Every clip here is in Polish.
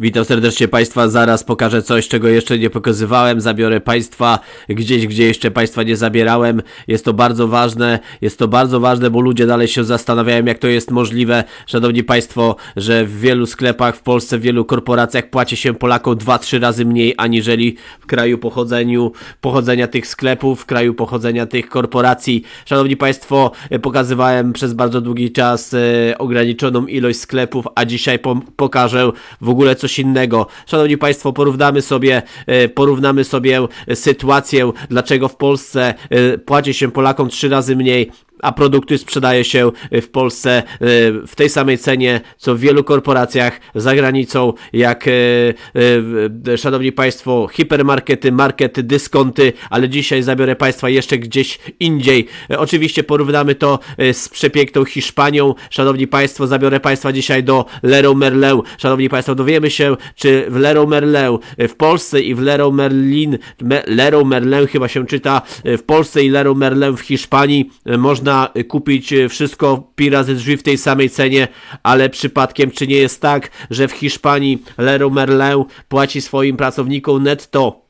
Witam serdecznie Państwa, zaraz pokażę coś, czego jeszcze nie pokazywałem, zabiorę Państwa gdzieś, gdzie jeszcze Państwa nie zabierałem, jest to bardzo ważne, jest to bardzo ważne, bo ludzie dalej się zastanawiają, jak to jest możliwe, Szanowni Państwo, że w wielu sklepach w Polsce, w wielu korporacjach płaci się Polakom 2-3 razy mniej, aniżeli w kraju pochodzeniu, pochodzenia tych sklepów, w kraju pochodzenia tych korporacji. Szanowni Państwo, e, pokazywałem przez bardzo długi czas e, ograniczoną ilość sklepów, a dzisiaj po pokażę w ogóle co coś innego. Szanowni Państwo, porównamy sobie, e, porównamy sobie e, sytuację, dlaczego w Polsce e, płaci się Polakom trzy razy mniej a produkty sprzedaje się y, w Polsce y, w tej samej cenie, co w wielu korporacjach za granicą, jak y, szanowni państwo, hipermarkety, markety, dyskonty, ale dzisiaj zabiorę państwa jeszcze gdzieś indziej. Oczywiście porównamy to z przepiękną Hiszpanią. Szanowni państwo, zabiorę państwa dzisiaj do Leroy Merleu. Szanowni państwo, dowiemy się, czy w Leroy Merleu w Polsce i w Leroy Merlin, Leroy chyba się czyta, w Polsce i Leroy Merlin w Hiszpanii można można kupić e, wszystko pi razy drzwi w tej samej cenie, ale przypadkiem czy nie jest tak, że w Hiszpanii Leroy Merlin płaci swoim pracownikom netto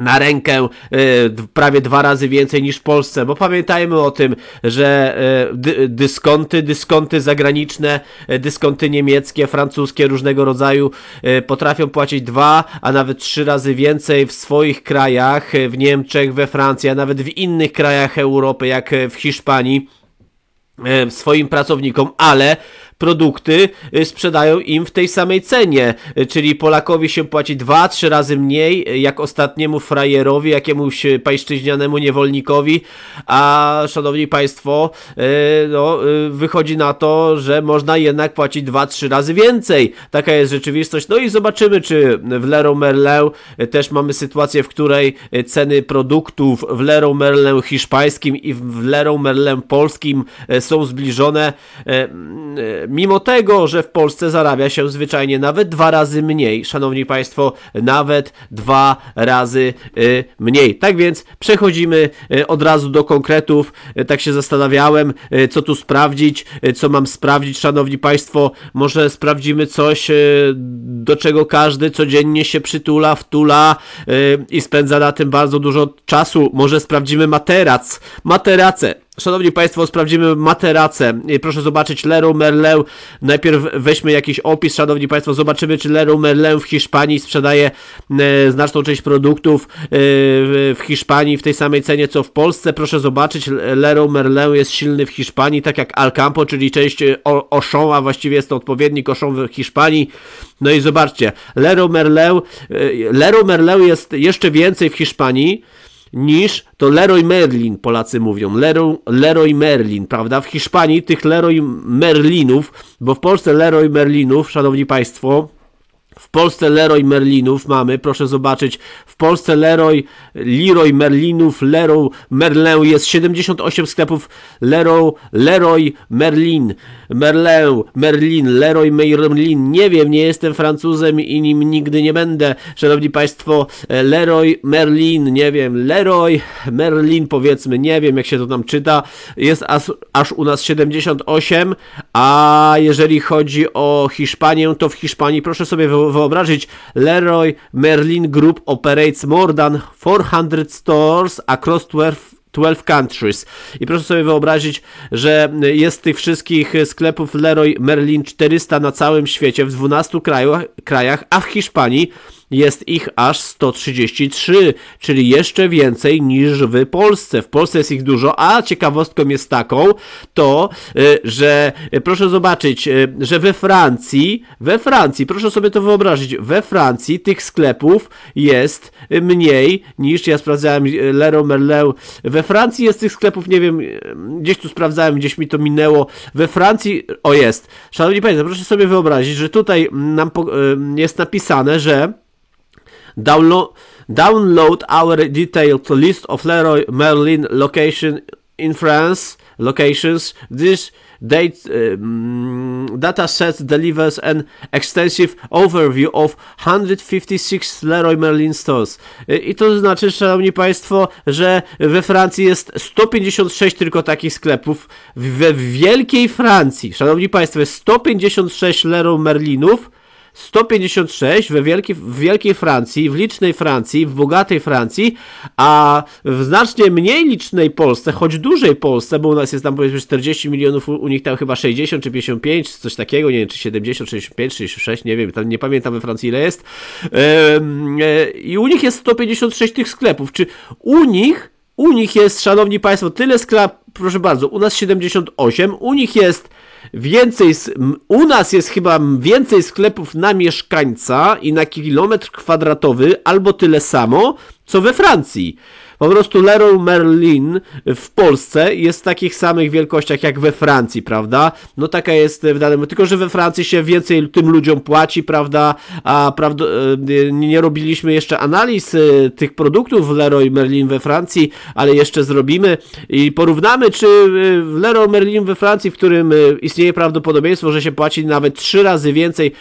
na rękę y, prawie dwa razy więcej niż w Polsce, bo pamiętajmy o tym, że y, dyskonty, dyskonty zagraniczne, y, dyskonty niemieckie, francuskie różnego rodzaju potrafią płacić dwa, a nawet trzy razy więcej w swoich krajach, w Niemczech, we Francji, a nawet w innych krajach Europy, jak w Hiszpanii swoim pracownikom, ale produkty y, sprzedają im w tej samej cenie, y, czyli Polakowi się płaci 2-3 razy mniej y, jak ostatniemu frajerowi, jakiemuś pańszczyźnianemu niewolnikowi, a szanowni państwo, no, wychodzi na to, że można jednak płacić 2-3 razy więcej. Taka jest rzeczywistość. No i zobaczymy, czy w Leroy Merlin też mamy sytuację, w której ceny produktów w Leroy Merlin hiszpańskim i w Leroy Merlin polskim są zbliżone Mimo tego, że w Polsce zarabia się zwyczajnie nawet dwa razy mniej, szanowni państwo, nawet dwa razy y, mniej. Tak więc przechodzimy y, od razu do konkretów. Y, tak się zastanawiałem, co tu sprawdzić, co mam sprawdzić, szanowni państwo. Może sprawdzimy coś, do czego każdy codziennie się przytula, wtula i spędza na tym bardzo dużo czasu. Może sprawdzimy materac, materace. Szanowni Państwo, sprawdzimy materacę. E, proszę zobaczyć Leroy Merleu. Najpierw weźmy jakiś opis, Szanowni Państwo, zobaczymy, czy Leroy Merleu w Hiszpanii sprzedaje e, znaczną część produktów e, w Hiszpanii w tej samej cenie, co w Polsce. Proszę zobaczyć, Leroy Merleu jest silny w Hiszpanii, tak jak Alcampo, czyli część Oszą, a właściwie jest to odpowiednik Auchan w Hiszpanii. No i zobaczcie, Leroy Merleu, Merleu jest jeszcze więcej w Hiszpanii, niż to Leroy Merlin, Polacy mówią, Leroy, Leroy Merlin, prawda? W Hiszpanii tych Leroy Merlinów, bo w Polsce Leroy Merlinów, szanowni państwo, w Polsce Leroy Merlinów mamy, proszę zobaczyć, w Polsce Leroy, Leroy Merlinów, Leroy Merlin jest 78 sklepów Leroy, Leroy Merlin. Merlin, Merlin, Leroy Merlin, nie wiem, nie jestem Francuzem i nim nigdy nie będę. Szanowni Państwo, e, Leroy Merlin, nie wiem, Leroy Merlin powiedzmy, nie wiem jak się to tam czyta, jest aż, aż u nas 78, a jeżeli chodzi o Hiszpanię, to w Hiszpanii proszę sobie wyobrazić, Leroy Merlin Group operates more than 400 stores across 12 12 Countries. I proszę sobie wyobrazić, że jest tych wszystkich sklepów Leroy Merlin 400 na całym świecie, w 12 krajach, krajach a w Hiszpanii jest ich aż 133, czyli jeszcze więcej niż w Polsce. W Polsce jest ich dużo, a ciekawostką jest taką, to, y, że y, proszę zobaczyć, y, że we Francji, we Francji, proszę sobie to wyobrazić, we Francji tych sklepów jest mniej niż, ja sprawdzałem Leroy Merleu, we Francji jest tych sklepów, nie wiem, gdzieś tu sprawdzałem, gdzieś mi to minęło, we Francji, o jest, szanowni państwo, proszę sobie wyobrazić, że tutaj nam jest napisane, że Download, download our detailed list of Leroy Merlin location in France locations. This date, um, data set delivers an extensive overview of 156 Leroy Merlin stores. Y, I to znaczy, szanowni państwo, że we Francji jest 156 tylko takich sklepów. We wielkiej Francji, szanowni państwo, jest 156 Leroy Merlinów 156 we wielki, w Wielkiej Francji, w licznej Francji, w bogatej Francji, a w znacznie mniej licznej Polsce, choć dużej Polsce, bo u nas jest tam powiedzmy 40 milionów, u nich tam chyba 60 czy 55, czy coś takiego, nie wiem, czy 70, 65, 66, nie wiem, tam nie pamiętam we Francji ile jest. E, I u nich jest 156 tych sklepów. Czy u nich u nich jest, szanowni państwo, tyle sklepów, proszę bardzo, u nas 78, u nich jest więcej, u nas jest chyba więcej sklepów na mieszkańca i na kilometr kwadratowy albo tyle samo, co we Francji. Po prostu Leroy Merlin w Polsce jest w takich samych wielkościach jak we Francji, prawda? No taka jest w danym, tylko że we Francji się więcej tym ludziom płaci, prawda? A prawd... E, nie robiliśmy jeszcze analiz e, tych produktów Leroy Merlin we Francji, ale jeszcze zrobimy i porównamy, czy w e, Leroy Merlin we Francji, w którym istnieje prawdopodobieństwo, że się płaci nawet trzy razy więcej,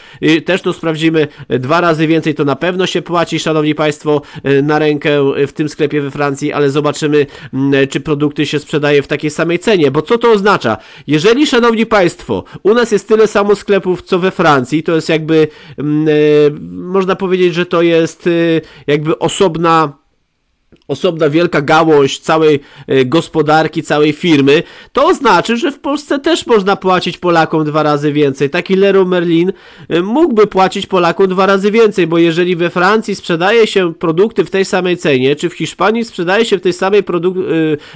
też to sprawdzimy, dwa razy więcej to na pewno się płaci, szanowni państwo, na rękę w tym sklepie we Francji ale zobaczymy, mm, e, czy produkty się sprzedaje w takiej samej cenie. Bo co to oznacza? Jeżeli, szanowni państwo, u nas jest tyle samo sklepów, co we Francji, to jest jakby, mm, e, można powiedzieć, że to jest y, jakby osobna osobna wielka gałąź całej e, gospodarki, całej firmy, to znaczy, że w Polsce też można płacić Polakom dwa razy więcej. Taki Leroy Merlin e, mógłby płacić Polakom dwa razy więcej, bo jeżeli we Francji sprzedaje się produkty w tej samej cenie, czy w Hiszpanii sprzedaje się w tej samej produk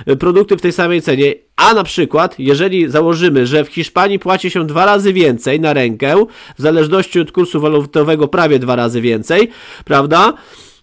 e, produkty w tej samej cenie, a na przykład, jeżeli założymy, że w Hiszpanii płaci się dwa razy więcej na rękę, w zależności od kursu walutowego prawie dwa razy więcej, prawda?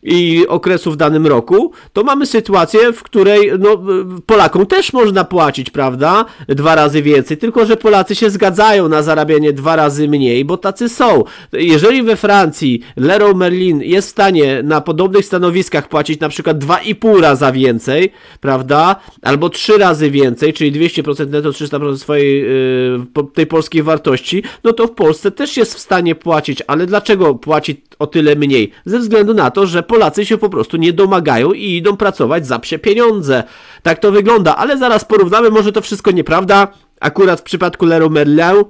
i okresu w danym roku, to mamy sytuację, w której no, Polakom też można płacić, prawda? Dwa razy więcej, tylko że Polacy się zgadzają na zarabianie dwa razy mniej, bo tacy są. Jeżeli we Francji Leroy Merlin jest w stanie na podobnych stanowiskach płacić na przykład dwa i pół raza więcej, prawda? Albo trzy razy więcej, czyli 200% netto, 300% swojej yy, tej polskiej wartości, no to w Polsce też jest w stanie płacić, ale dlaczego płacić o tyle mniej? Ze względu na to, że Polacy się po prostu nie domagają i idą pracować za psie pieniądze. Tak to wygląda, ale zaraz porównamy, może to wszystko nieprawda. Akurat w przypadku Leroy Merlin,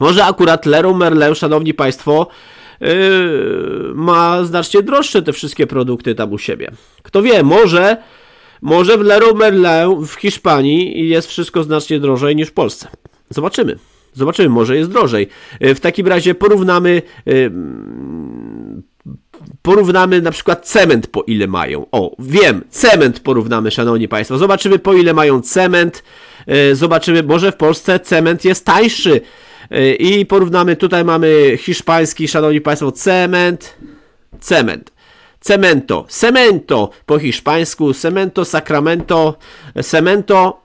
może akurat Leroy Merlin, szanowni państwo, Yy, ma znacznie droższe te wszystkie produkty tam u siebie. Kto wie, może, może w Leroy Merlin w Hiszpanii jest wszystko znacznie drożej niż w Polsce. Zobaczymy. Zobaczymy, może jest drożej. Yy, w takim razie porównamy yy, porównamy na przykład cement po ile mają. O, wiem, cement porównamy, szanowni państwo. Zobaczymy po ile mają cement. E, zobaczymy, może w Polsce cement jest tańszy. E, I porównamy, tutaj mamy hiszpański, szanowni państwo, cement, cement. Cemento, cemento po hiszpańsku, cemento, sacramento, cemento,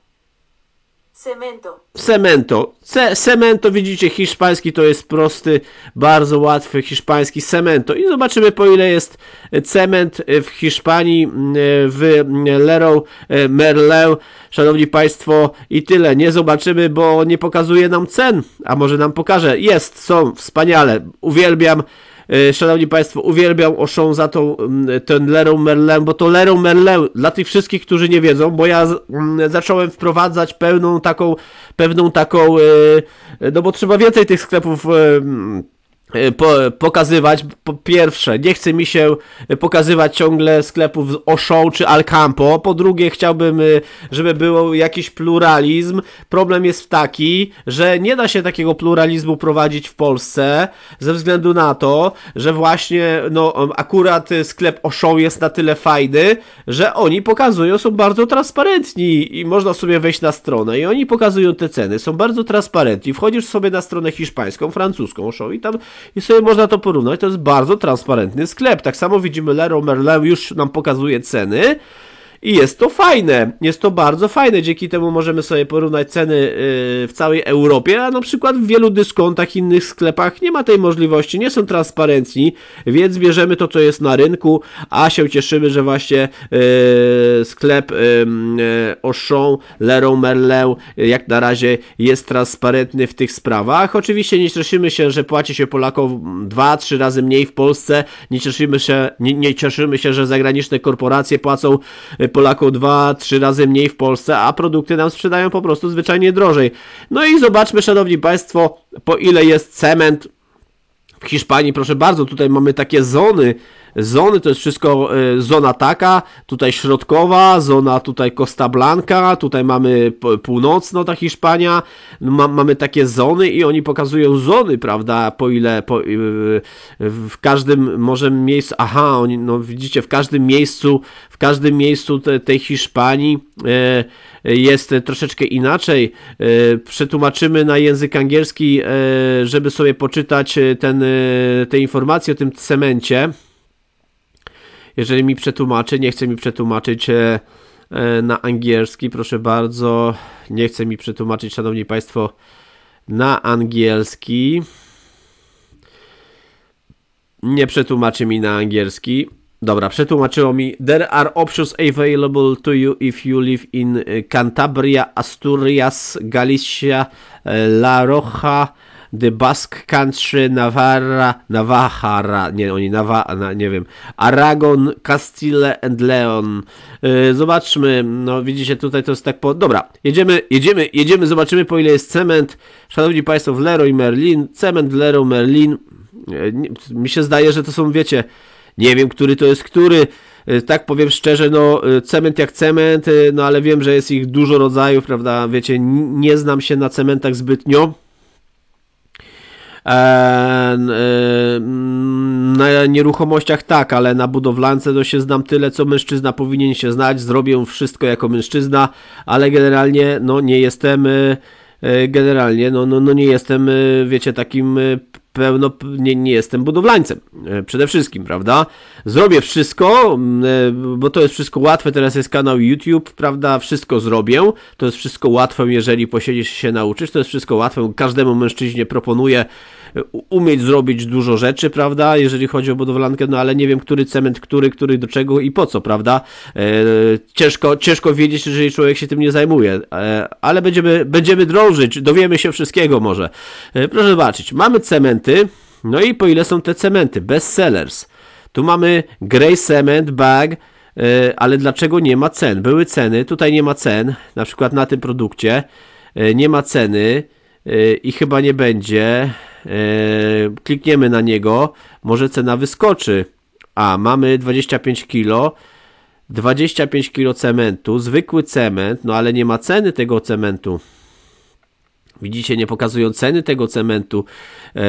Cemento. Cemento. Ce cemento, widzicie, hiszpański to jest prosty, bardzo łatwy hiszpański cemento. I zobaczymy po ile jest cement w Hiszpanii, mm, w Lerą, e, Merleu. Szanowni Państwo, i tyle. Nie zobaczymy, bo nie pokazuje nam cen. A może nam pokaże. Jest, są, wspaniale. Uwielbiam E, szanowni Państwo, uwielbiam Oszą za tą, mm, ten Lerą Merlę, bo to Lerą Merlę, dla tych wszystkich, którzy nie wiedzą, bo ja mm, zacząłem wprowadzać pełną taką, pewną taką, e, no bo trzeba więcej tych sklepów e, mm, Y, po, pokazywać, po pierwsze, nie chce mi się y, pokazywać ciągle sklepów Oshą czy alcampo po drugie chciałbym, y, żeby był jakiś pluralizm. Problem jest taki, że nie da się takiego pluralizmu prowadzić w Polsce, ze względu na to, że właśnie, no, akurat sklep Oshą jest na tyle fajny, że oni pokazują, są bardzo transparentni i można sobie wejść na stronę i oni pokazują te ceny, są bardzo transparentni. Wchodzisz sobie na stronę hiszpańską, francuską Oshą i tam i sobie można to porównać. To jest bardzo transparentny sklep. Tak samo widzimy Leroy Merlin już nam pokazuje ceny. I jest to fajne, jest to bardzo fajne, dzięki temu możemy sobie porównać ceny y, w całej Europie, a na przykład w wielu dyskontach, innych sklepach nie ma tej możliwości, nie są transparentni, więc bierzemy to, co jest na rynku, a się cieszymy, że właśnie y, sklep y, Auchan, Leroy Merlin jak na razie jest transparentny w tych sprawach. Oczywiście nie cieszymy się, że płaci się Polakom dwa, trzy razy mniej w Polsce, nie cieszymy się, nie, nie cieszymy się, że zagraniczne korporacje płacą Polaków 2-3 razy mniej w Polsce, a produkty nam sprzedają po prostu zwyczajnie drożej. No i zobaczmy, szanowni państwo, po ile jest cement w Hiszpanii, proszę bardzo, tutaj mamy takie zony zony, to jest wszystko e, zona taka, tutaj środkowa, zona tutaj Costa Blanca, tutaj mamy północno ta Hiszpania, ma, mamy takie zony i oni pokazują zony, prawda, po ile po, e, w każdym może miejscu, aha, oni, no widzicie, w każdym miejscu, w każdym miejscu te, tej Hiszpanii e, jest troszeczkę inaczej. Przetłumaczymy na język angielski, żeby sobie poczytać ten, te informacje o tym cemencie jeżeli mi przetłumaczy, nie chce mi przetłumaczyć e, e, na angielski, proszę bardzo, nie chce mi przetłumaczyć, szanowni państwo, na angielski. Nie przetłumaczy mi na angielski. Dobra, przetłumaczyło mi. There are options available to you if you live in e, Cantabria, Asturias, Galicia, La Roja, The Basque Country, Navarra, Navajara, nie, oni Nawa, na, nie wiem, Aragon, Castile and Leon. Yy, zobaczmy, no widzicie tutaj to jest tak po... Dobra, jedziemy, jedziemy, jedziemy, zobaczymy po ile jest cement. Szanowni Państwo, w Leroy Merlin, cement Leroy Merlin. Yy, mi się zdaje, że to są, wiecie, nie wiem, który to jest który. Y, tak powiem szczerze, no y, cement jak cement, y, no ale wiem, że jest ich dużo rodzajów, prawda? Wiecie, nie znam się na cementach zbytnio. E, e, na nieruchomościach tak, ale na budowlance to się znam tyle, co mężczyzna powinien się znać, zrobię wszystko jako mężczyzna, ale generalnie no nie jestem e, generalnie no, no, no nie jestem wiecie takim pełno, nie, nie jestem budowlańcem. Przede wszystkim, prawda? Zrobię wszystko, bo to jest wszystko łatwe. Teraz jest kanał YouTube, prawda? Wszystko zrobię. To jest wszystko łatwe, jeżeli posiedzisz się nauczysz. To jest wszystko łatwe. Każdemu mężczyźnie proponuję umieć zrobić dużo rzeczy, prawda, jeżeli chodzi o budowlankę, no ale nie wiem, który cement, który, który do czego i po co, prawda. E, ciężko, ciężko wiedzieć, jeżeli człowiek się tym nie zajmuje, e, ale będziemy, będziemy drążyć, dowiemy się wszystkiego może. E, proszę zobaczyć, mamy cementy, no i po ile są te cementy? Bestsellers. Tu mamy Grey Cement, Bag, ale dlaczego nie ma cen? Były ceny, tutaj nie ma cen, na przykład na tym produkcie nie ma ceny i chyba nie będzie. Yy, klikniemy na niego, może cena wyskoczy. A, mamy 25 kg, 25 kg cementu, zwykły cement, no ale nie ma ceny tego cementu. Widzicie, nie pokazują ceny tego cementu. Eee,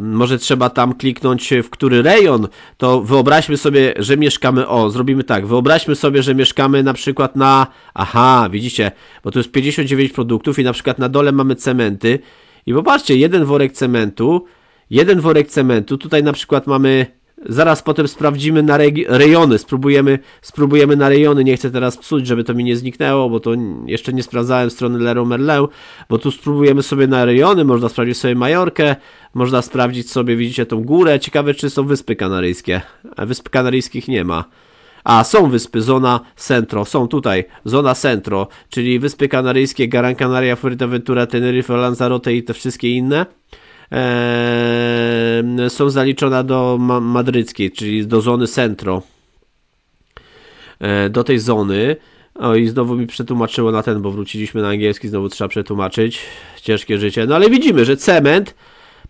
może trzeba tam kliknąć w który rejon. To wyobraźmy sobie, że mieszkamy. O, zrobimy tak. Wyobraźmy sobie, że mieszkamy na przykład na. Aha, widzicie, bo tu jest 59 produktów i na przykład na dole mamy cementy. I popatrzcie, jeden worek cementu, jeden worek cementu, tutaj na przykład mamy, zaraz potem sprawdzimy na rejony, spróbujemy, spróbujemy na rejony, nie chcę teraz psuć, żeby to mi nie zniknęło, bo to jeszcze nie sprawdzałem strony Leroy Merleu, bo tu spróbujemy sobie na rejony, można sprawdzić sobie Majorkę, można sprawdzić sobie, widzicie tą górę, ciekawe czy są Wyspy Kanaryjskie, A Wysp Kanaryjskich nie ma. A są wyspy Zona Centro, są tutaj Zona Centro, czyli Wyspy Kanaryjskie, Gran Canaria, Fuerteventura, Tenerife, Lanzarote i te wszystkie inne. Eee, są zaliczone do ma madryckiej, czyli do zony centro. Eee, do tej zony. O, i znowu mi przetłumaczyło na ten, bo wróciliśmy na angielski, znowu trzeba przetłumaczyć. Ciężkie życie. No ale widzimy, że cement,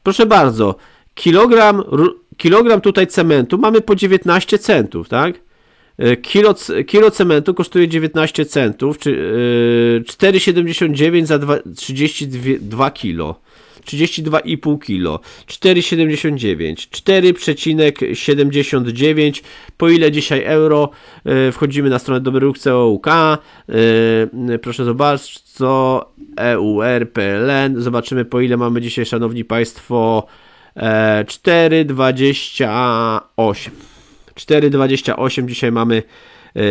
proszę bardzo, kilogram, kilogram tutaj cementu mamy po 19 centów, tak? E, kilo, kilo cementu kosztuje 19 centów, czy 4,79 e, za dwa, 32 kilo. 32,5 kilo, 4,79, 4,79, po ile dzisiaj euro, e, wchodzimy na stronę dobrych proszę zobaczyć, co EUR.pln, zobaczymy po ile mamy dzisiaj, szanowni państwo, 4,28. 4,28 dzisiaj mamy e, e,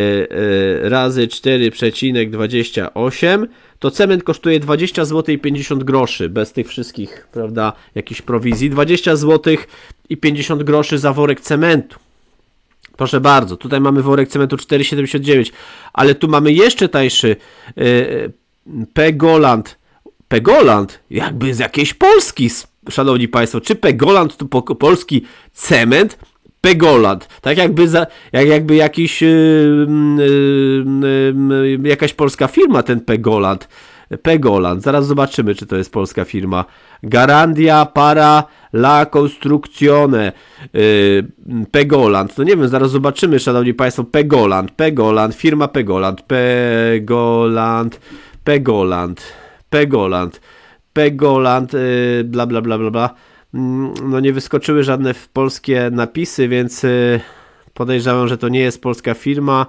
razy 4,28 to cement kosztuje 20 zł i 50 groszy bez tych wszystkich, prawda, jakichś prowizji. 20 zł i 50 groszy za worek cementu. Proszę bardzo, tutaj mamy worek cementu 4,79, ale tu mamy jeszcze tańszy e, Pegoland. Pegoland, jakby z jakiejś Polski, szanowni państwo, czy Pegoland to polski cement? Pegoland. Tak jakby, za, jak, jakby jakiś, yy, yy, yy, jakaś polska firma ten Pegoland. Pegoland, zaraz zobaczymy, czy to jest polska firma. Garandia para la construczione. Y, Pegoland. No nie wiem, zaraz zobaczymy, szanowni państwo. Pegoland, Pegoland, firma Pegoland, Pegoland, Pegoland, Pegoland, Pegoland, y, bla bla bla bla bla. Mm, no nie wyskoczyły żadne polskie napisy, więc y, podejrzewam, że to nie jest polska firma,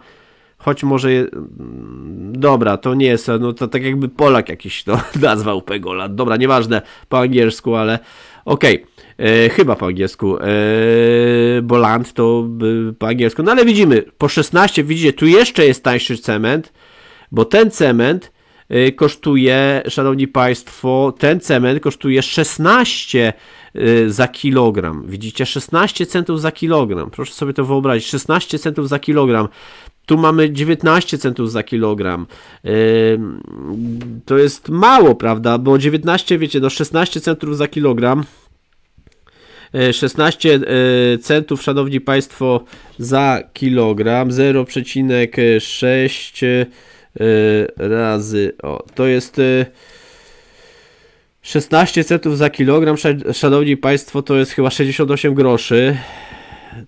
choć może je... Mm, dobra, to nie jest, no to tak jakby Polak jakiś to nazwał Pegola, dobra, nieważne po angielsku, ale okej, okay. chyba po angielsku, yy, bo land to po angielsku, no ale widzimy, po 16, widzicie, tu jeszcze jest tańszy cement, bo ten cement y, kosztuje, szanowni państwo, ten cement kosztuje 16 Y, za kilogram. Widzicie, 16 centów za kilogram. Proszę sobie to wyobrazić, 16 centów za kilogram. Tu mamy 19 centów za kilogram. Y, to jest mało, prawda? Bo 19, wiecie, no 16 centów za kilogram. 16 y, centów, szanowni państwo, za kilogram. 0,6 razy. O, to jest 16 centów za kilogram, szanowni państwo, to jest chyba 68 groszy.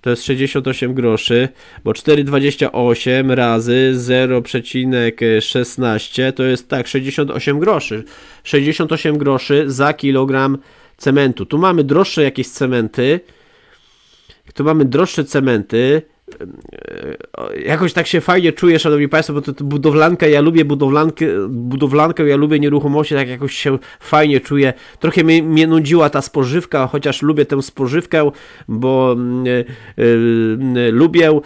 To jest 68 groszy, bo 4,28 razy 0,16 e, to jest tak 68 groszy. 68 groszy za kilogram cementu. Tu mamy droższe jakieś cementy. Tu mamy droższe cementy E, e, jakoś tak się fajnie czuję, szanowni państwo, bo to, to budowlanka, ja lubię budowlankę, budowlankę, ja lubię nieruchomości, tak jakoś się fajnie czuję. Trochę mnie, mnie nudziła ta spożywka, chociaż lubię tę spożywkę, bo y, y, y, lubię, e,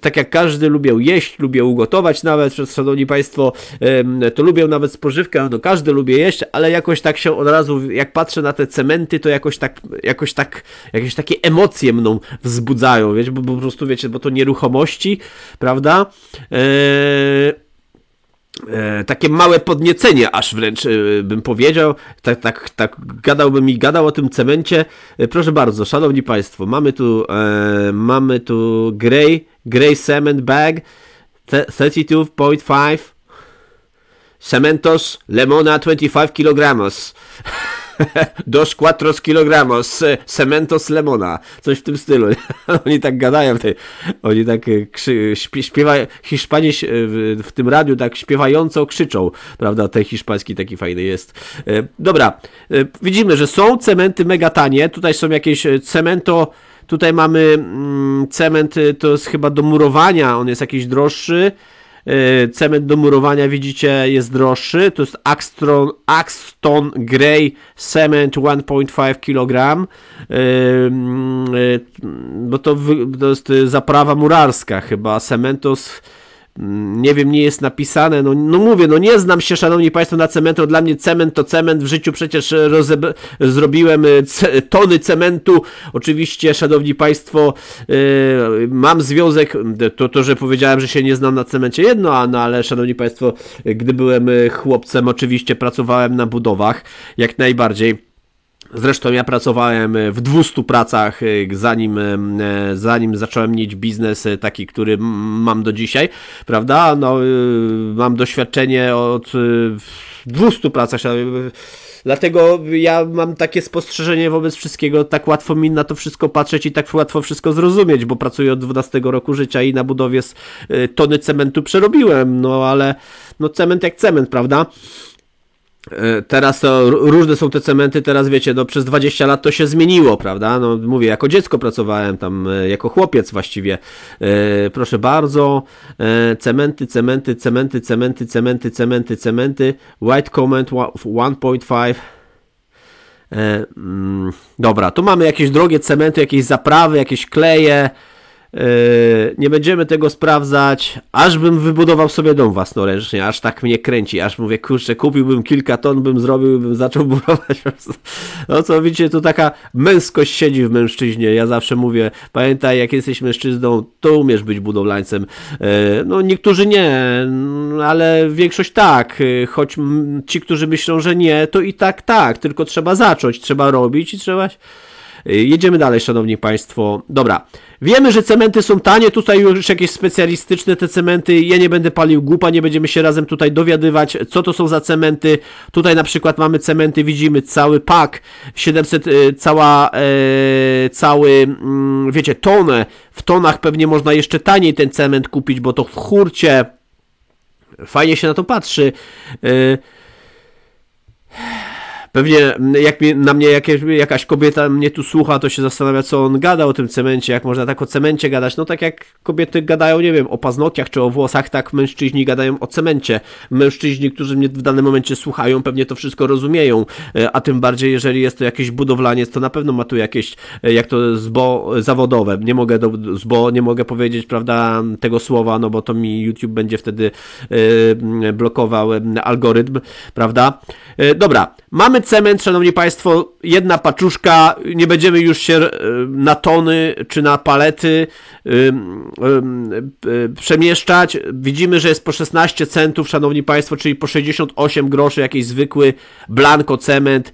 tak jak każdy, lubię jeść, lubię ugotować nawet, szanowni państwo, mm, to lubię nawet spożywkę, no każdy lubię jeść, ale jakoś tak się od razu, jak patrzę na te cementy, to jakoś tak, jakoś tak, jakieś takie emocje mną wzbudzają, wiecie, bo, bo po prostu, wiecie, bo to nieruchomości, prawda? E, e, takie małe podniecenie, aż wręcz e, bym powiedział. Tak, tak, tak gadałbym i gadał o tym cemencie. E, proszę bardzo, szanowni państwo, mamy tu, e, mamy tu Grey, Grey Cement Bag 32.5 Cementos Lemona 25 kg. Dos cuatros kilogramos cementos lemona. Coś w tym stylu. oni tak gadają. Te, oni tak e, krzy, śpiewają. Hiszpanie w, w, tym radiu tak śpiewająco krzyczą. Prawda? Ten hiszpański taki fajny jest. E, dobra. E, widzimy, że są cementy mega tanie. Tutaj są jakieś cemento... Tutaj mamy mm, cement, to jest chyba do murowania, on jest jakiś droższy. Y, cement do murowania widzicie jest droższy. To jest Axton, Axton Grey Cement 1,5 kg. Y, y, bo to, to jest zaprawa murarska chyba. Cementos Mm, nie wiem, nie jest napisane, no, no mówię, no nie znam się, szanowni państwo, na cementu, dla mnie cement to cement, w życiu przecież e, zrobiłem e, ce tony cementu, oczywiście, szanowni państwo, yy, mam związek, to, to, że powiedziałem, że się nie znam na cemencie, jedno, a, no, ale szanowni państwo, gdy byłem chłopcem, oczywiście pracowałem na budowach, jak najbardziej, Zresztą ja pracowałem e, w 200 pracach, e, zanim, e, zanim zacząłem mieć biznes taki, który mam do dzisiaj, prawda? No, mam doświadczenie od 200 pracach. Dlatego ja mam takie spostrzeżenie wobec wszystkiego, tak łatwo mi na to wszystko patrzeć i tak łatwo wszystko zrozumieć, bo pracuję od 12 roku życia i na budowie tony cementu przerobiłem, no ale no cement jak cement, prawda? E, teraz to różne są te cementy, teraz wiecie, no przez 20 lat to się zmieniło, prawda? No mówię, jako dziecko pracowałem tam, e, jako chłopiec właściwie. E, proszę bardzo, e, cementy, cementy, cementy, cementy, cementy, cementy, cementy, white comment 1.5. E, mm, dobra, tu mamy jakieś drogie cementy, jakieś zaprawy, jakieś kleje, Yy, nie będziemy tego sprawdzać, aż bym wybudował sobie dom własnoręcznie, aż tak mnie kręci, aż mówię, kurczę, kupiłbym kilka ton, bym zrobił, bym zaczął budować. No co widzicie, tu taka męskość siedzi w mężczyźnie, ja zawsze mówię, pamiętaj, jak jesteś mężczyzną, to umiesz być budowlańcem. Yy, no niektórzy nie, mm, ale większość tak, yy, choć ci, którzy myślą, że nie, to i tak tak, tylko trzeba zacząć, trzeba robić i trzeba Y, jedziemy dalej, szanowni państwo. Dobra, wiemy, że cementy są tanie, tutaj już jakieś specjalistyczne te cementy, ja nie będę palił głupa, nie będziemy się razem tutaj dowiadywać, co to są za cementy. Tutaj na przykład mamy cementy, widzimy cały pak, 700, y, cała, e, cały, mm, wiecie, tonę, w tonach pewnie można jeszcze taniej ten cement kupić, bo to w hurcie, fajnie się na to patrzy. E, Pewnie mm, jak mi, na mnie jakieś, jakaś kobieta mnie tu słucha, to się zastanawia, co on gada o tym cemencie, jak można tak o cemencie gadać. No tak jak kobiety gadają, nie wiem, o paznokciach czy o włosach, tak mężczyźni gadają o cemencie. Mężczyźni, którzy mnie w danym momencie słuchają, pewnie to wszystko rozumieją, e, a tym bardziej, jeżeli jest to jakiś budowlaniec, to na pewno ma tu jakieś, e, jak to zbo zawodowe. Nie mogę do, zbo, nie mogę powiedzieć, prawda, tego słowa, no bo to mi YouTube będzie wtedy e, blokował algorytm, prawda. dobra, mamy cement, szanowni państwo, jedna paczuszka, nie będziemy już się e, na tony czy na palety e, e, przemieszczać. Widzimy, że jest po 16 centów, szanowni państwo, czyli po 68 groszy jakiś zwykły blanko cement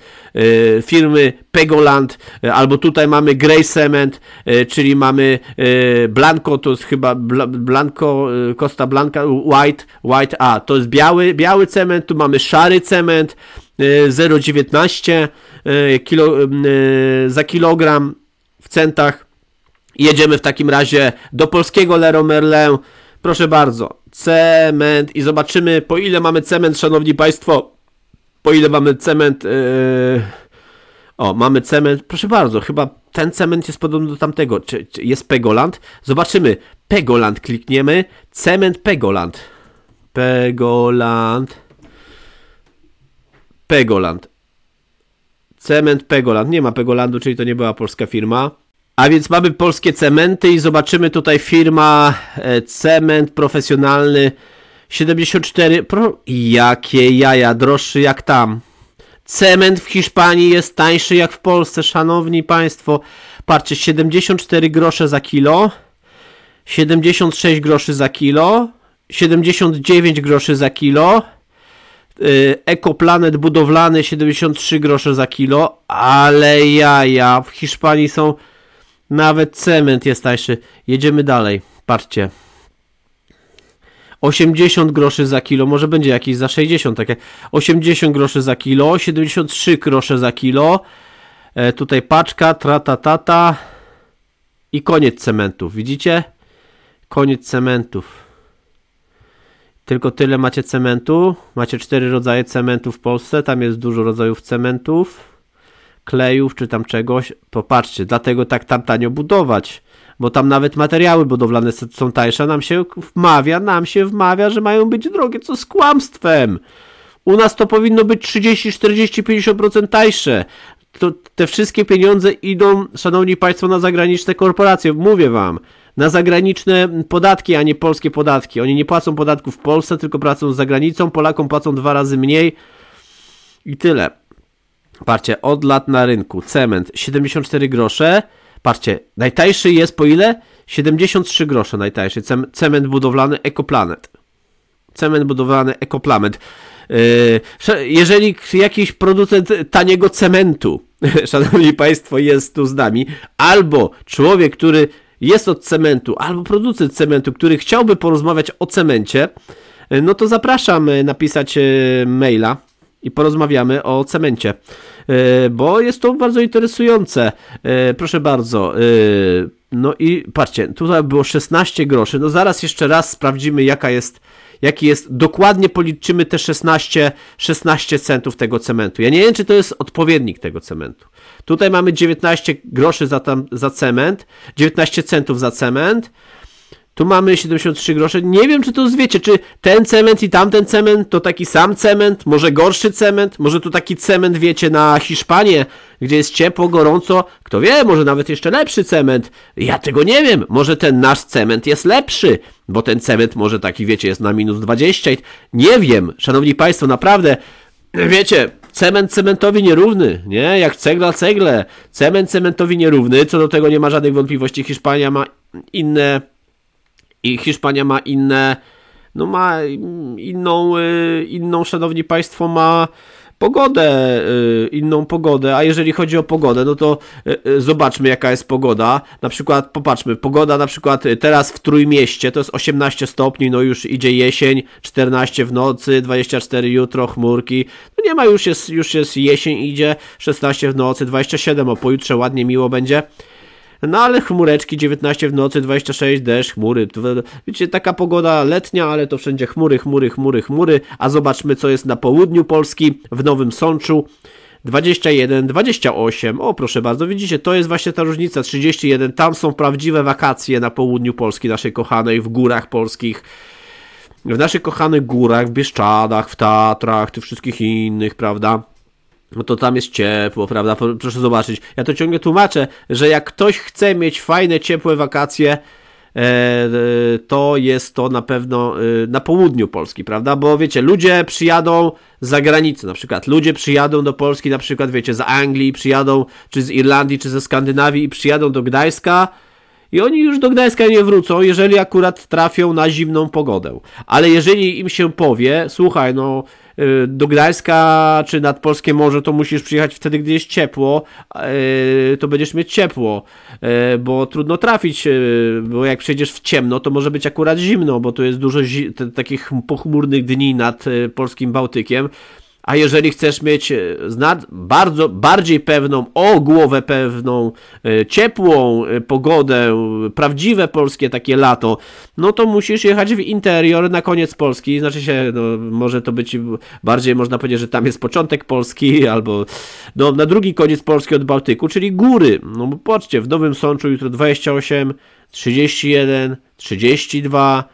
firmy Pegoland, e, albo tutaj mamy Grey Cement, e, czyli mamy e, Blanco, to jest chyba Blanco, Costa Blanca, White, White A, to jest biały, biały cement, tu mamy szary cement, 0,19 kilo, za kilogram w centach. Jedziemy w takim razie do polskiego Lero Merlin. Proszę bardzo, cement i zobaczymy po ile mamy cement, szanowni państwo, po ile mamy cement... Yy o, mamy cement. Proszę bardzo, chyba ten cement jest podobny do tamtego. Czy, czy jest Pegoland? Zobaczymy. Pegoland klikniemy. Cement Pegoland. Pegoland. Pegoland. Cement Pegoland. Nie ma Pegolandu, czyli to nie była polska firma. A więc mamy polskie cementy i zobaczymy tutaj firma e, cement profesjonalny 74. Pro... Jakie jaja, droższy jak tam. Cement w Hiszpanii jest tańszy jak w Polsce, szanowni państwo. Patrzcie, 74 grosze za kilo, 76 groszy za kilo, 79 groszy za kilo, y, Ekoplanet budowlany 73 grosze za kilo, ale jaja, w Hiszpanii są nawet cement jest tańszy. Jedziemy dalej, patrzcie. 80 groszy za kilo, może będzie jakieś za 60, takie 80 groszy za kilo, 73 grosze za kilo, e, tutaj paczka, trata, tata i koniec cementów, widzicie? Koniec cementów. Tylko tyle macie cementu, macie cztery rodzaje cementu w Polsce, tam jest dużo rodzajów cementów, klejów czy tam czegoś, popatrzcie, dlatego tak tam tanio budować bo tam nawet materiały budowlane są tańsze, nam się wmawia, nam się wmawia, że mają być drogie, co z kłamstwem. U nas to powinno być 30, 40, 50% tańsze. To, te wszystkie pieniądze idą, szanowni państwo, na zagraniczne korporacje, mówię wam na zagraniczne podatki, a nie polskie podatki. Oni nie płacą podatków w Polsce, tylko pracą za granicą. Polakom płacą dwa razy mniej i tyle. Patrzcie, od lat na rynku cement 74 grosze, Patrzcie, najtańszy jest po ile? 73 grosze najtańszy. Cem, cement budowlany Ekoplanet. Cement budowlany Ekoplanet. Yy, jeżeli jakiś producent taniego cementu, szanowni państwo, jest tu z nami, albo człowiek, który jest od cementu, albo producent cementu, który chciałby porozmawiać o cemencie, yy, no to zapraszam yy, napisać maila i porozmawiamy o cemencie, e, bo jest to bardzo interesujące. E, proszę bardzo. E, no i patrzcie, tutaj było 16 groszy. No zaraz jeszcze raz sprawdzimy, jaka jest jaki jest, dokładnie policzymy te 16, 16 centów tego cementu. Ja nie wiem, czy to jest odpowiednik tego cementu. Tutaj mamy 19 groszy za, tam, za cement, 19 centów za cement, tu mamy 73 grosze. Nie wiem, czy to wiecie, czy ten cement i tamten cement to taki sam cement, może gorszy cement, może to taki cement, wiecie, na Hiszpanię, gdzie jest ciepło, gorąco. Kto wie, może nawet jeszcze lepszy cement. Ja tego nie wiem. Może ten nasz cement jest lepszy, bo ten cement może taki, wiecie, jest na minus 20. Nie wiem, szanowni państwo, naprawdę, wiecie, cement cementowi nierówny, nie? Jak cegla cegle. Cement cementowi nierówny, co do tego nie ma żadnych wątpliwości. Hiszpania ma inne i Hiszpania ma inne, no ma inną, y, inną, szanowni państwo, ma pogodę, y, inną pogodę, a jeżeli chodzi o pogodę, no to y, zobaczmy jaka jest pogoda, na przykład popatrzmy, pogoda na przykład teraz w Trójmieście to jest 18 stopni, no już idzie jesień, 14 w nocy, 24 jutro, chmurki, no nie ma, już jest, już jest jesień idzie, 16 w nocy, 27, o pojutrze ładnie miło będzie, no ale chmureczki 19 w nocy, 26 deszcz, chmury. Wiecie, taka pogoda letnia, ale to wszędzie chmury, chmury, chmury, chmury. A zobaczmy, co jest na południu Polski, w Nowym Sączu. 21, 28. O, proszę bardzo, widzicie, to jest właśnie ta różnica. 31. Tam są prawdziwe wakacje na południu Polski, naszej kochanej, w górach polskich. W naszych kochanych górach, w Bieszczadach, w Tatrach, tych wszystkich innych, prawda? no to tam jest ciepło, prawda? Proszę zobaczyć. Ja to ciągle tłumaczę, że jak ktoś chce mieć fajne, ciepłe wakacje, e, to jest to na pewno e, na południu Polski, prawda? Bo wiecie, ludzie przyjadą z zagranicy, na przykład ludzie przyjadą do Polski, na przykład wiecie, z Anglii, przyjadą czy z Irlandii, czy ze Skandynawii i przyjadą do Gdańska, i oni już do Gdańska nie wrócą, jeżeli akurat trafią na zimną pogodę. Ale jeżeli im się powie, słuchaj, no y, do Gdańska czy nad Polskie Morze to musisz przyjechać wtedy, gdy jest ciepło, y, to będziesz mieć ciepło, y, bo trudno trafić, bo jak przejdziesz w ciemno, to może być akurat zimno, bo tu jest dużo takich pochmurnych dni nad polskim Bałtykiem, a jeżeli chcesz mieć e, bardzo, bardziej pewną, o głowę pewną, e, ciepłą e, pogodę, prawdziwe polskie takie lato, no to musisz jechać w interior na koniec Polski, znaczy się, no, może to być bardziej, można powiedzieć, że tam jest początek Polski, albo no, na drugi koniec Polski od Bałtyku, czyli góry, no bo patrzcie, w Nowym Sączu jutro 28, 31, 32,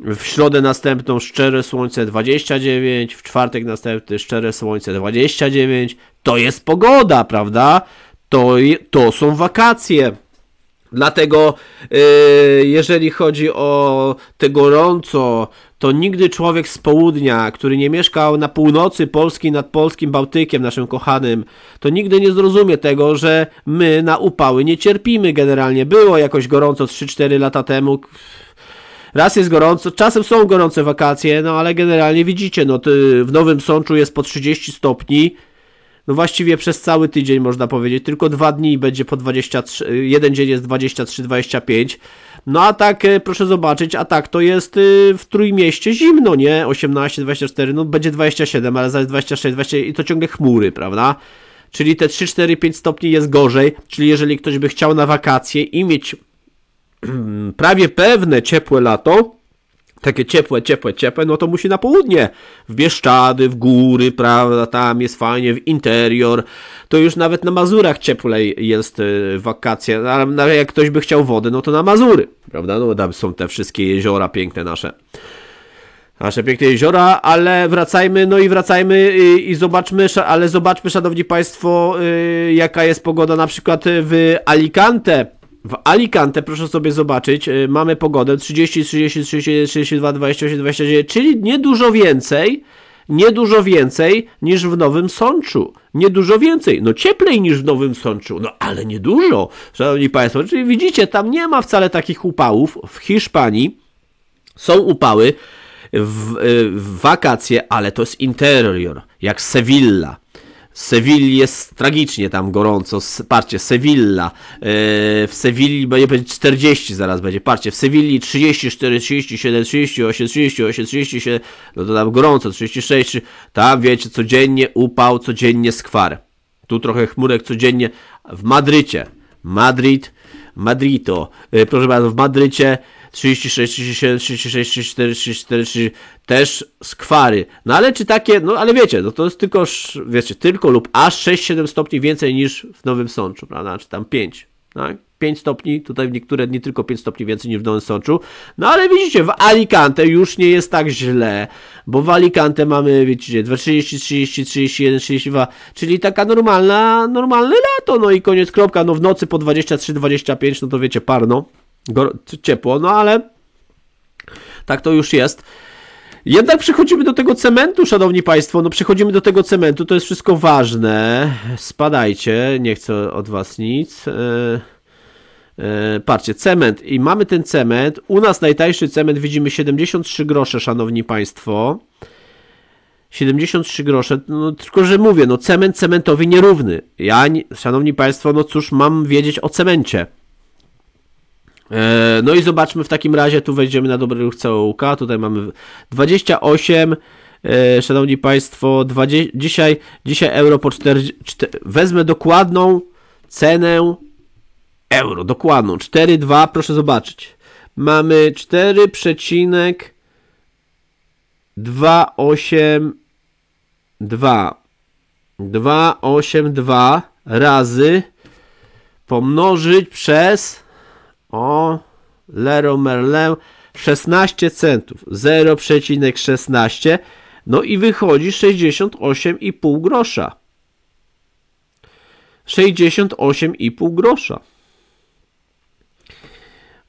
w środę następną szczere słońce 29, w czwartek następny szczere słońce 29. To jest pogoda, prawda? To, to są wakacje. Dlatego, yy, jeżeli chodzi o te gorąco, to nigdy człowiek z południa, który nie mieszkał na północy Polski nad polskim Bałtykiem, naszym kochanym, to nigdy nie zrozumie tego, że my na upały nie cierpimy generalnie. Było jakoś gorąco 3-4 lata temu Raz jest gorąco, czasem są gorące wakacje, no ale generalnie widzicie, no w Nowym Sączu jest po 30 stopni, no właściwie przez cały tydzień można powiedzieć, tylko dwa dni będzie po 23, jeden dzień jest 23-25, no a tak e, proszę zobaczyć, a tak to jest e, w Trójmieście zimno, nie? 18-24, no będzie 27, ale zaraz 26, 26 i to ciągle chmury, prawda? Czyli te 3, 4, 5 stopni jest gorzej, czyli jeżeli ktoś by chciał na wakacje i mieć prawie pewne ciepłe lato, takie ciepłe, ciepłe, ciepłe, no to musi na południe, w Bieszczady, w góry, prawda, tam jest fajnie, w interior, to już nawet na Mazurach cieplej jest y, wakacje, no, ale jak ktoś by chciał wody, no to na Mazury, prawda, no tam są te wszystkie jeziora piękne nasze. Nasze piękne jeziora, ale wracajmy, no i wracajmy i, y, i zobaczmy, ale zobaczmy, szanowni państwo, y, jaka jest pogoda na przykład w Alicante, w Alicante, proszę sobie zobaczyć, y, mamy pogodę 30, 30, 31, 32, 28, 29, czyli niedużo więcej, niedużo więcej niż w Nowym Sączu. Niedużo więcej, no cieplej niż w Nowym Sączu, no ale niedużo, szanowni państwo. Czyli widzicie, tam nie ma wcale takich upałów. W Hiszpanii są upały w, y, w wakacje, ale to jest interior, jak Sewilla w Sewilli jest tragicznie tam gorąco. Parcie, Sewilla. E, w Sewilli będzie, 40 zaraz będzie. Parcie, w Sewilli 34, 37, 38, 38, 37. No to tam gorąco, 36. Tam wiecie, codziennie upał, codziennie skwar. Tu trochę chmurek codziennie. W Madrycie. Madryt. Madrito. E, proszę bardzo, w Madrycie 36, 37, 36, 34, 34, 34 też skwary. No ale czy takie, no ale wiecie, no to jest tylko, wiecie, tylko lub aż 6-7 stopni więcej niż w Nowym Sączu, prawda? Czy tam 5, tak? 5 stopni, tutaj w niektóre dni tylko 5 stopni więcej niż w Nowym Sączu. No ale widzicie, w Alicante już nie jest tak źle, bo w Alicante mamy, wiecie, 30, 30, 31, 32, czyli taka normalna, normalne lato, no i koniec, kropka, no w nocy po 23, 25, no to wiecie, parno ciepło, no ale tak to już jest. Jednak przechodzimy do tego cementu, szanowni państwo. No przechodzimy do tego cementu, to jest wszystko ważne. Spadajcie, nie chcę od was nic. E, e, patrzcie, cement i mamy ten cement. U nas najtańszy cement widzimy 73 grosze, szanowni państwo. 73 grosze, no tylko że mówię, no cement cementowi nierówny. Ja, szanowni państwo, no cóż mam wiedzieć o cemencie? E, no i zobaczmy w takim razie, tu wejdziemy na dobry ruch całego tutaj mamy 28, e, Szanowni Państwo, 20, dzisiaj, dzisiaj euro po 40, 4, wezmę dokładną cenę euro, dokładną, 4,2, proszę zobaczyć. Mamy 4,282 282 razy pomnożyć przez o, Lero Merlin 16 centów, 0,16 no i wychodzi 68,5 grosza. 68,5 grosza.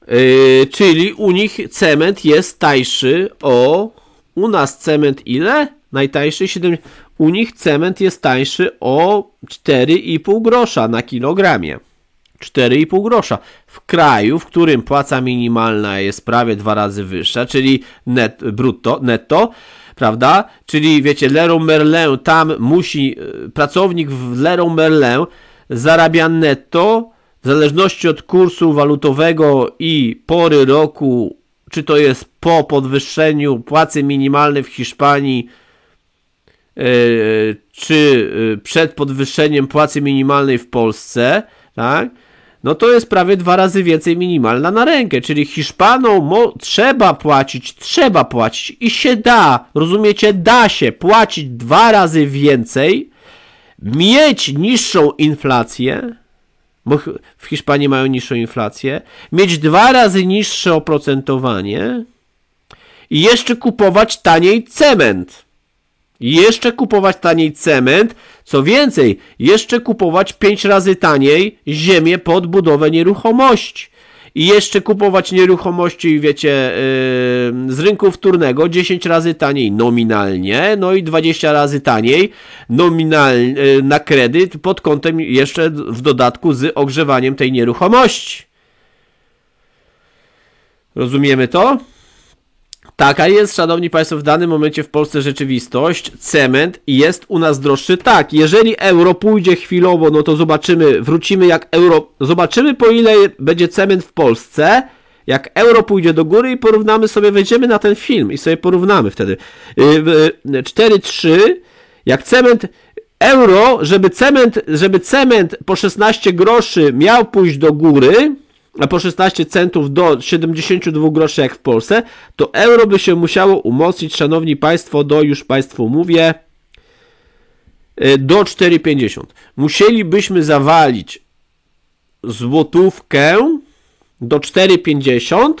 Yy, czyli u nich cement jest tańszy o... U nas cement ile? Najtańszy 7... U nich cement jest tańszy o 4,5 grosza na kilogramie. 4,5 grosza. W kraju, w którym płaca minimalna jest prawie dwa razy wyższa, czyli net, brutto, netto, prawda? Czyli wiecie, Leroy Merlin, tam musi e, pracownik w Leroy Merlin zarabia netto w zależności od kursu walutowego i pory roku, czy to jest po podwyższeniu płacy minimalnej w Hiszpanii, e, czy e, przed podwyższeniem płacy minimalnej w Polsce, tak? no to jest prawie dwa razy więcej minimalna na rękę, czyli Hiszpanom trzeba płacić, trzeba płacić i się da, rozumiecie, da się płacić dwa razy więcej, mieć niższą inflację, bo w Hiszpanii mają niższą inflację, mieć dwa razy niższe oprocentowanie i jeszcze kupować taniej cement. I jeszcze kupować taniej cement, co więcej, jeszcze kupować 5 razy taniej ziemię pod budowę nieruchomości. I jeszcze kupować nieruchomości, wiecie, yy, z rynku wtórnego 10 razy taniej nominalnie, no i 20 razy taniej nominal yy, na kredyt pod kątem jeszcze w dodatku z ogrzewaniem tej nieruchomości. Rozumiemy to? Taka jest, szanowni państwo, w danym momencie w Polsce rzeczywistość. Cement jest u nas droższy. Tak, jeżeli euro pójdzie chwilowo, no to zobaczymy, wrócimy jak euro, zobaczymy po ile będzie cement w Polsce. Jak euro pójdzie do góry i porównamy sobie, wejdziemy na ten film i sobie porównamy wtedy. 4-3, y, y, jak cement euro, żeby cement, żeby cement po 16 groszy miał pójść do góry, a po 16 centów do 72 groszy jak w Polsce, to euro by się musiało umocnić, szanowni państwo, do już państwu mówię, y, do 4,50. Musielibyśmy zawalić złotówkę do 4,50,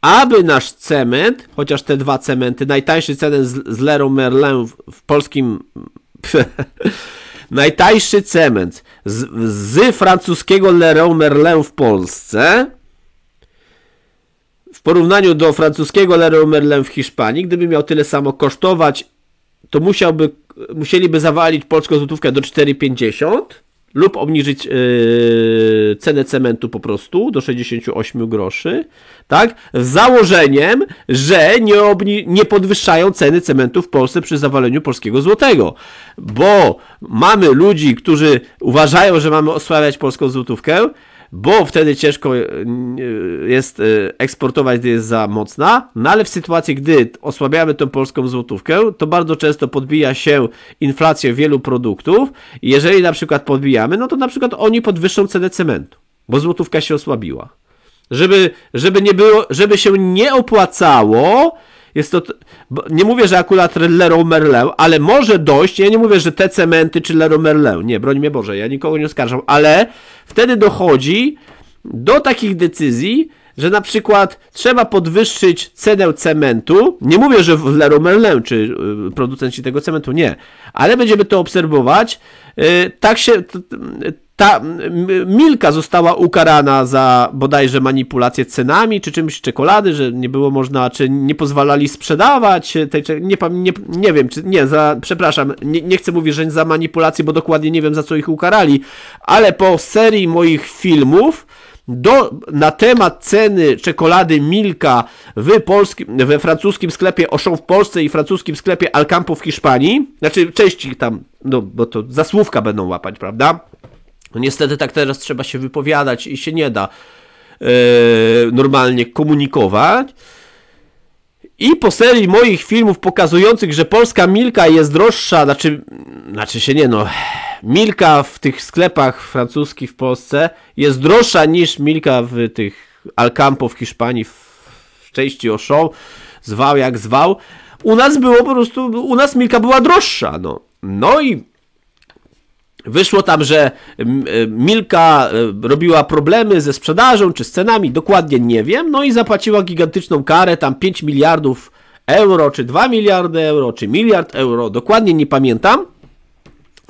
aby nasz cement, chociaż te dwa cementy, najtańszy cement z, z Lerą Merlin w, w polskim Najtańszy cement z, z francuskiego Leroy Merlin w Polsce w porównaniu do francuskiego Leroy Merlin w Hiszpanii, gdyby miał tyle samo kosztować, to musiałby, musieliby zawalić polską złotówkę do 4,50 lub obniżyć yy, cenę cementu po prostu do 68 groszy, tak? Z założeniem, że nie, obni- nie podwyższają ceny cementu w Polsce przy zawaleniu polskiego złotego, bo mamy ludzi, którzy uważają, że mamy osłabiać polską złotówkę, bo wtedy ciężko e, jest e, eksportować, gdy jest za mocna, no ale w sytuacji, gdy osłabiamy tą polską złotówkę, to bardzo często podbija się inflację wielu produktów i jeżeli na przykład podbijamy, no to na przykład oni podwyższą cenę cementu, bo złotówka się osłabiła. Żeby, żeby, nie było, żeby się nie opłacało jest to, nie mówię, że akurat Leroy Merlin, ale może dojść, ja nie mówię, że te cementy czy Leroy Merlin, nie, broń mnie Boże, ja nikogo nie oskarżam, ale wtedy dochodzi do takich decyzji, że na przykład trzeba podwyższyć cenę cementu, nie mówię, że w Leroy czy y, producenci tego cementu, nie, ale będziemy to obserwować, y, tak się, ta Milka została ukarana za bodajże manipulację cenami czy czymś czekolady, że nie było można, czy nie pozwalali sprzedawać e, tej nie, nie, nie wiem, czy nie, za, przepraszam, nie, nie chcę mówić, że za manipulację, bo dokładnie nie wiem za co ich ukarali, ale po serii moich filmów do, na temat ceny czekolady Milka w polskim, we francuskim sklepie Auchan w Polsce i francuskim sklepie Alcampo w Hiszpanii, znaczy części tam, no bo to zasłówka będą łapać, prawda? No niestety tak teraz trzeba się wypowiadać i się nie da yy, normalnie komunikować. I po serii moich filmów pokazujących, że polska Milka jest droższa, znaczy, znaczy się nie no, Milka w tych sklepach francuskich w Polsce jest droższa niż Milka w tych Alcampo w Hiszpanii, w, w części Oshow, zwał jak zwał. U nas było po prostu, u nas Milka była droższa, no. No i Wyszło tam, że mm, e, Milka e, robiła problemy ze sprzedażą czy z cenami, dokładnie nie wiem, no i zapłaciła gigantyczną karę, tam 5 miliardów euro, czy 2 miliardy euro, czy miliard euro, dokładnie nie pamiętam.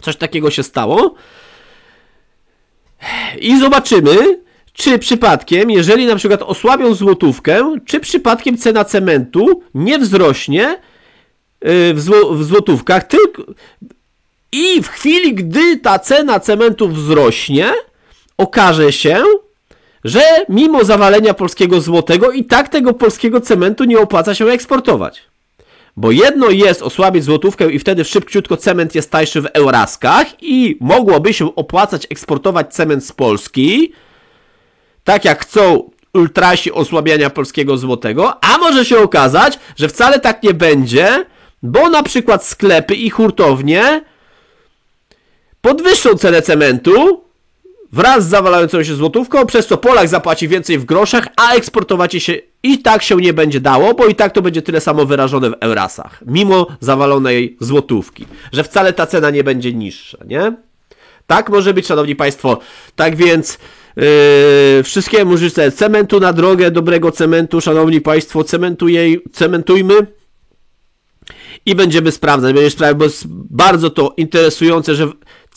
Coś takiego się stało. I zobaczymy, czy przypadkiem, jeżeli na przykład osłabią złotówkę, czy przypadkiem cena cementu nie wzrośnie y, w, zł w złotówkach, tylko i w chwili, gdy ta cena cementu wzrośnie, okaże się, że mimo zawalenia polskiego złotego i tak tego polskiego cementu nie opłaca się eksportować. Bo jedno jest osłabić złotówkę i wtedy szybciutko cement jest tańszy w euraskach i mogłoby się opłacać eksportować cement z Polski, tak jak chcą ultrasi osłabiania polskiego złotego, a może się okazać, że wcale tak nie będzie, bo na przykład sklepy i hurtownie podwyższą cenę cementu wraz z zawalającą się złotówką, przez co Polak zapłaci więcej w groszach, a eksportować się i tak się nie będzie dało, bo i tak to będzie tyle samo wyrażone w eurasach, mimo zawalonej złotówki, że wcale ta cena nie będzie niższa, nie? Tak może być, szanowni państwo. Tak więc yy, wszystkiemu życzę cementu na drogę, dobrego cementu, szanowni państwo, cementuje, cementujmy i będziemy sprawdzać, będziemy sprawdzać, bo jest bardzo to interesujące, że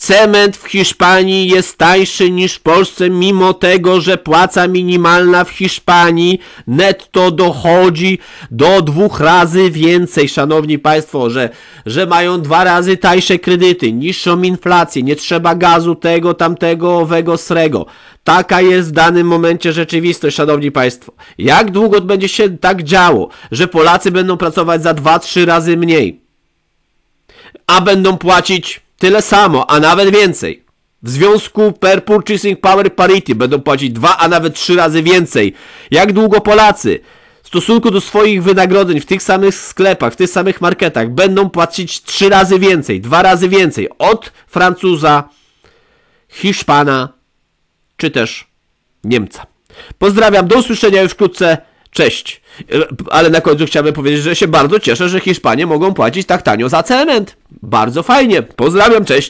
Cement w Hiszpanii jest tańszy niż w Polsce, mimo tego, że płaca minimalna w Hiszpanii netto dochodzi do dwóch razy więcej, szanowni państwo, że, że mają dwa razy tańsze kredyty, niższą inflację, nie trzeba gazu tego, tamtego, owego, srego. Taka jest w danym momencie rzeczywistość, szanowni państwo. Jak długo będzie się tak działo, że Polacy będą pracować za dwa, trzy razy mniej, a będą płacić tyle samo, a nawet więcej. W związku per purchasing power parity będą płacić dwa, a nawet trzy razy więcej. Jak długo Polacy w stosunku do swoich wynagrodzeń w tych samych sklepach, w tych samych marketach będą płacić trzy razy więcej, dwa razy więcej od Francuza, Hiszpana czy też Niemca. Pozdrawiam, do usłyszenia już wkrótce. Cześć. Ale na końcu chciałbym powiedzieć, że się bardzo cieszę, że Hiszpanie mogą płacić tak tanio za cement. Bardzo fajnie. Pozdrawiam, cześć.